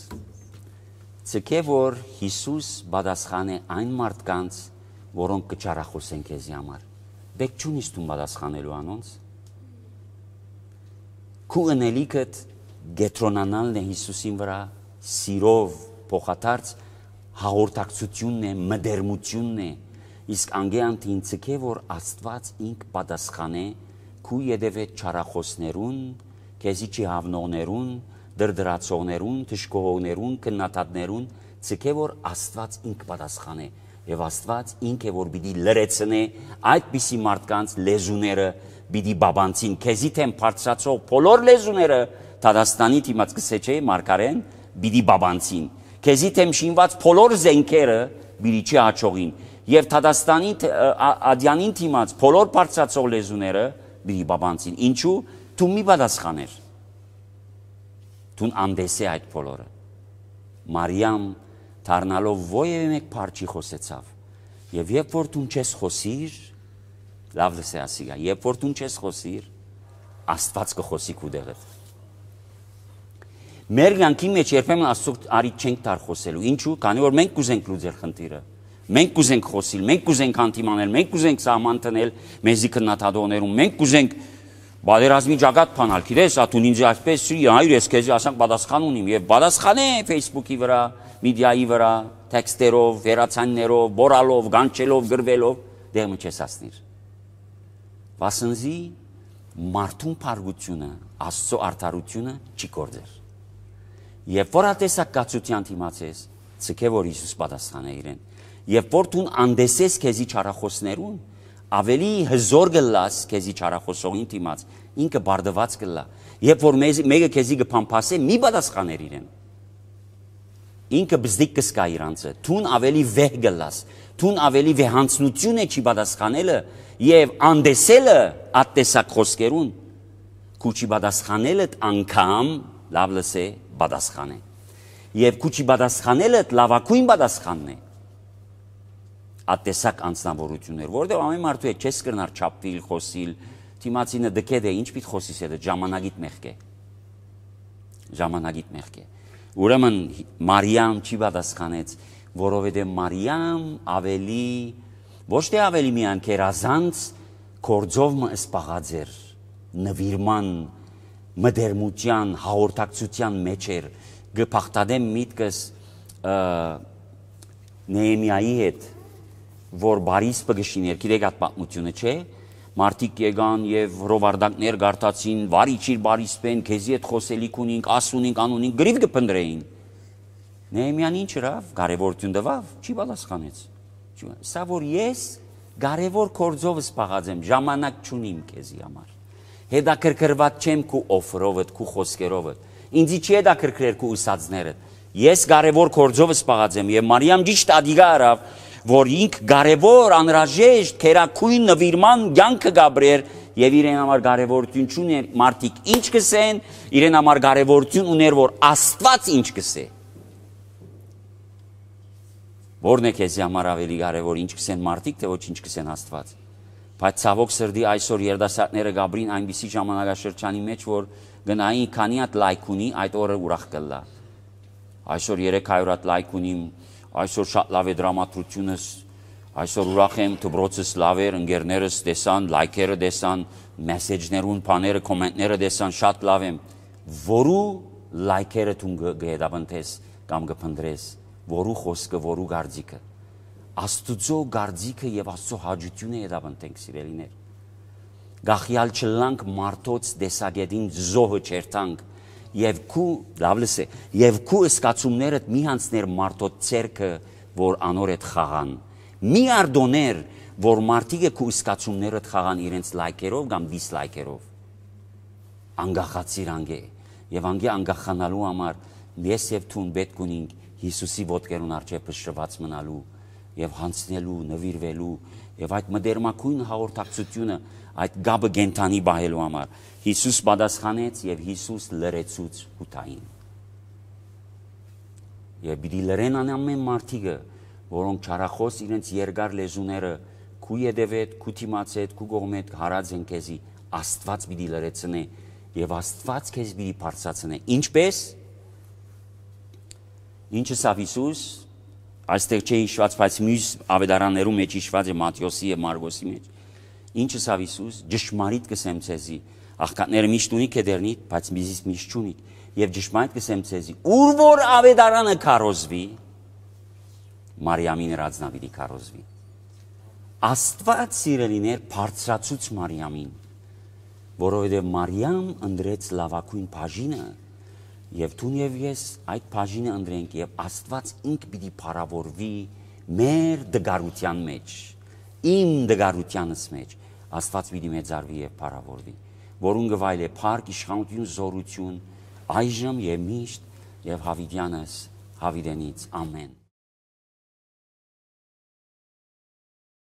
Ցկե որ Հիսուս պատասխան է այն մարդկանց, որոնք կճարախոսեն քեզի համար։ Բեք դե ճունիս դու պատասխանելու անոնց։ Քու ընելիքդ գետրոնանալն է Հիսուսին վրա, սիրով փոխադարձ հաղորդակցությունն է, մդերմությունն է։ Իսկ անգեանտ ինձ է որ Աստված ինք պատասխանե քու յետևե ճարախոսներուն քեզի չհավնողներուն, դրդրացողներուն, թշկողողներուն, քննադատներուն, ցկե որ Աստված ինք պատասխան է եւ Աստված ինք է որ պիտի լրացնե այդպիսի մարդկանց լեզուները, պիտի բաբանցին քեզի թեմ բարձրացող բոլոր լեզուները Տադաստանի դիմաց կսեչե մարգարեն պիտի բաբանցին քեզի թեմ շինված բոլոր զենքերը բիրիչի աճողին եւ Թադաստանի ադյանին դիմաց բոլոր բարձրացող լեզուները բիրի բաբանցին ինչու դու մի պատասխաներ։ Դուն անդեսե այդ բոլորը։ Մարիամ դառնալով ոևէ մեկ բարձի խոսեցավ։ Եվ երբ որ դու չես խոսիր, լավ լսե ասիգա, երբ որ դու չես խոսիր, Աստված կխոսի քու դեղդ։ Մեր յանքի մեջ երբեմն Աստծո արի չենք տար խոսելու։ Ինչու՞, քանի որ մենք կուզենք լուծել խնդիրը։ Մենք կուզենք խոսիլ, մենք կուզենք հանդիմանել, մենք կուզենք սահման տնել մեզի քննադատողներում, մենք կուզենք Բادرազմի ճակատ փանալ, գիտես, աթուն ինձ այսպես չի, այր ես քեզ ասանք պատասխան ունիմ եւ պատասխան է Facebook-ի վրա, մեդիայի վրա, տեքստերով, վերացաններով, բորալով, գանչելով, գրվելով, դեղը չես ասնիր։ Վասնզի մարդուն փարգությունը, Աստծո արդարությունը չի կործեր։ Երբ որ ատեսակ կացության դիմացես, ցկե որ Հիսուս պատասխան է իրեն։ Երբ որ դու անդեսես քեզի չարախոսներուն, ավելի հզոր գլաս քեզի չարախոսողին դիմաց ինքը բարդված գլա երբ որ մեկը քեզի կփամփասե մի պատասխաներ իրեն ինքը բզդիկ կսկա իրանցը թուն ավելի վեհ գլաս թուն ավելի վեհանցնություն է չի պատասխանելը եւ անդեսելը ատտեսակ խոսքերուն քուչի պատասխանելը անգամ լավ լսե պատասխան է եւ քուչի պատասխանելը լավակույն պատասխանն է ատեսակ անձնավորություններ, որտեղ ամեն մարդու հետ չես կրնար չափվել, խոսիլ, թիմացինը դքեդ դե, է, ինչ պիտի խոսիս հետը, ժամանակիտ մեղք է։ Ժամանակիտ մեղք է։ Ուրեմն Մարիամ չի պատասխանեց, որովհետև Մարիամ ավելի ոչ թե ավելի միայն կերազանց կորձով մը սպաղաձեր, նվիրման, մդերմության, հաղորդակցության մեջ էր, գպախտադեմ միտքս նեեմիայի հետ, որ բարիս բգշին երկիրեք այդ պատմությունը չէ, մարդիկ եկան եւ ռովարդանքներ գարտացին, վարիչիր բարիսպեն, քեզի հետ խոսելիք ունինք, ասունինք, անունինք, գրիվ կփնդրեին։ Նեհեմիան ինչ հրավ, կարևորություն տվավ, չի բալասխանեց։ Սա որ ես կարևոր կորձով սպաղած եմ, ժամանակ չունիմ քեզի համար։ Հետաքրքրված չեմ քու օֆրովդ, քու խոսքերովդ։ Ինձի չի հետաքրքրեր քու ուսածներդ։ Ես կարևոր կորձով սպաղած եմ եւ Մարիամ ճիշտ ադիգա արավ, որ ինք կարևոր անրաժեշտ քերակույն նվիրման ցանկը Գաբրիել եւ իրեն համար կարևորություն չուներ մարդիկ ինչ կսեն, իրեն համար կարևորություն ուներ որ Աստված ինչ կսե։ Որն է քեզ համար ավելի կարևոր, ինչ կսեն մարդիկ, թե ոչինչ կսեն Աստված։ Բայց ցավոք սրդի այսօր երդասատները Գաբրին այնպիսի ժամանակաշրջանի մեջ որ գնային քանի հատ լայք ունի, այդ օրը ուրախ կլա։ Այսօր 300 հատ լայք ունիմ, այսօր շատ լավ է դրամատրությունս, այսօր ուրախ եմ դբրոցս լավ էր, ընկերներս տեսան, լայքերը տեսան, մեսեջներուն, բաները, կոմենտները տեսան, շատ լավ եմ։ Որու լայքերը դու գեդաբնտես կամ գփնդրես, որու խոսքը, որու գարձիկը։ Աստուծո գարձիկը եւ Աստծո հաջությունը եդաբնտենք սիրելիներ։ Գախյալ չլանք մարդոց դեսագետին զոհը չերտանք եւ քու լավ լսե եւ քու սկացումներդ մի հանցներ մարդո ցերքը որ անորդ խաղան մի արդոներ որ մարդիկը քու սկացումներդ խաղան իրենց լայքերով կամ դիսլայքերով անգախացիր անգե եւ անգե անգախանալու համար ես եւ թուն պետք ունենք Հիսուսի ոտքերուն արժե փշրված մնալու եւ հանցնելու, նվիրվելու եւ այդ մդերմակույն հաղորդակցությունը այդ գաբը գենթանի բահելու համար Հիսուս պատասխանեց եւ Հիսուս լրեցուց հութային։ Եվ բիդի լրեն ամեն մարդիկը, որոնք ճարախոս իրենց երկար լեզուները քու եդևետ, քու թիմացետ, քու գողմետ հարած են քեզի, Աստված բիդի լրեցնե եւ Աստված քեզ բիդի բարձացնե։ Ինչպես? Ինչը սավ Հիսուս այստեղ չէ հիշված, բայց մյուս ավետարաններում մեջ հիշված է Մատթեոսի եւ Մարգոսի մեջ։ Ինչը սավ Հիսուս ճշմարիտ կսեմ ցեզի, աղքատները միշտ ունի կդերնի, բայց միզից միշտ չունի։ Եվ ճշմարիտ կսեմ ցեզի, ուր որ ավետարանը քարոզվի, Մարիամին հրաձնավիրի քարոզվի։ Աստված սիրելիներ բարձրացուց Մարիամին, որովհետև Մարիամ ընդրեց լավակույն բաժինը Եվ դու եւ ես այդ բաժինը ընդրենք եւ Աստված ինք պիտի փառավորվի մեր դգարության մեջ, իմ դգարությանս մեջ։ Աստված պիտի մեծարվի եւ փառավորվի, որուն գվայլ է փառք, իշխանություն, զորություն այժմ եւ միշտ եւ հավիդյանս հավիդենից ամեն